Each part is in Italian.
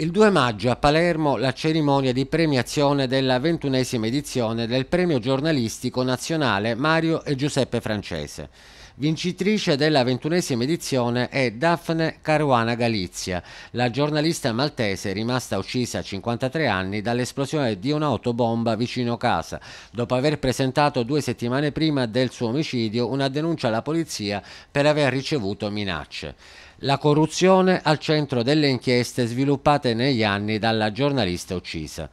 Il 2 maggio a Palermo la cerimonia di premiazione della ventunesima edizione del Premio Giornalistico Nazionale Mario e Giuseppe Francese. Vincitrice della ventunesima edizione è Daphne Caruana Galizia, la giornalista maltese rimasta uccisa a 53 anni dall'esplosione di un'autobomba vicino casa, dopo aver presentato due settimane prima del suo omicidio una denuncia alla polizia per aver ricevuto minacce. La corruzione al centro delle inchieste sviluppate negli anni dalla giornalista uccisa.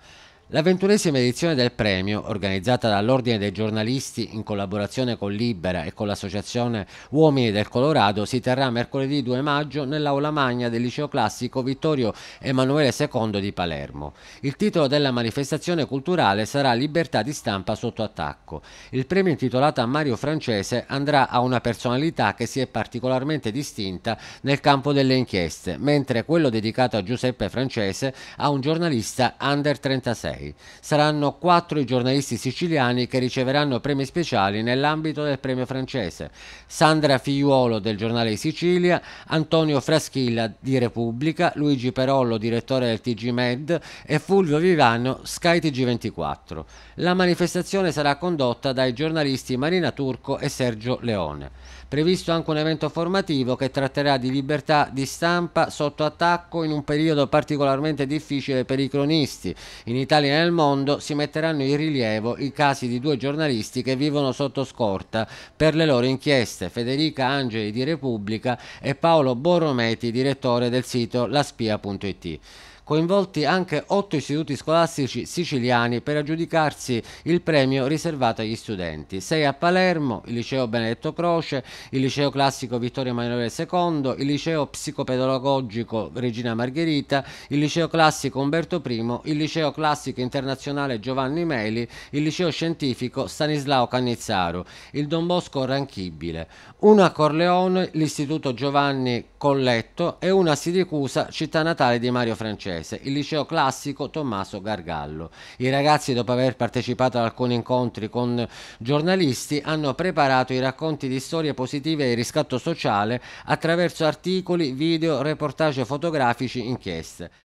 La ventunesima edizione del premio, organizzata dall'Ordine dei giornalisti in collaborazione con Libera e con l'associazione Uomini del Colorado, si terrà mercoledì 2 maggio nell'aula magna del liceo classico Vittorio Emanuele II di Palermo. Il titolo della manifestazione culturale sarà Libertà di stampa sotto attacco. Il premio intitolato a Mario Francese andrà a una personalità che si è particolarmente distinta nel campo delle inchieste, mentre quello dedicato a Giuseppe Francese a un giornalista under 36 europei. Saranno quattro i giornalisti siciliani che riceveranno premi speciali nell'ambito del premio francese. Sandra Figliuolo del giornale Sicilia, Antonio Fraschilla di Repubblica, Luigi Perollo direttore del TG Med e Fulvio Vivano Sky TG24. La manifestazione sarà condotta dai giornalisti Marina Turco e Sergio Leone. Previsto anche un evento formativo che tratterà di libertà di stampa sotto attacco in un periodo particolarmente difficile per i cronisti. In Italia Italia nel mondo si metteranno in rilievo i casi di due giornalisti che vivono sotto scorta per le loro inchieste, Federica Angeli di Repubblica e Paolo Borrometi, direttore del sito laspia.it coinvolti anche otto istituti scolastici siciliani per aggiudicarsi il premio riservato agli studenti. Sei a Palermo, il liceo Benedetto Croce, il liceo classico Vittorio Emanuele II, il liceo psicopedagogico Regina Margherita, il liceo classico Umberto I, il liceo classico internazionale Giovanni Meli, il liceo scientifico Stanislao Cannizzaro, il Don Bosco Ranchibile, uno a Corleone, l'istituto Giovanni Colletto e una a Siracusa, città natale di Mario Francesco. Varese, il liceo classico Tommaso Gargallo. I ragazzi, dopo aver partecipato ad alcuni incontri con giornalisti, hanno preparato i racconti di storie positive e il riscatto sociale attraverso articoli, video, reportage fotografici, inchieste.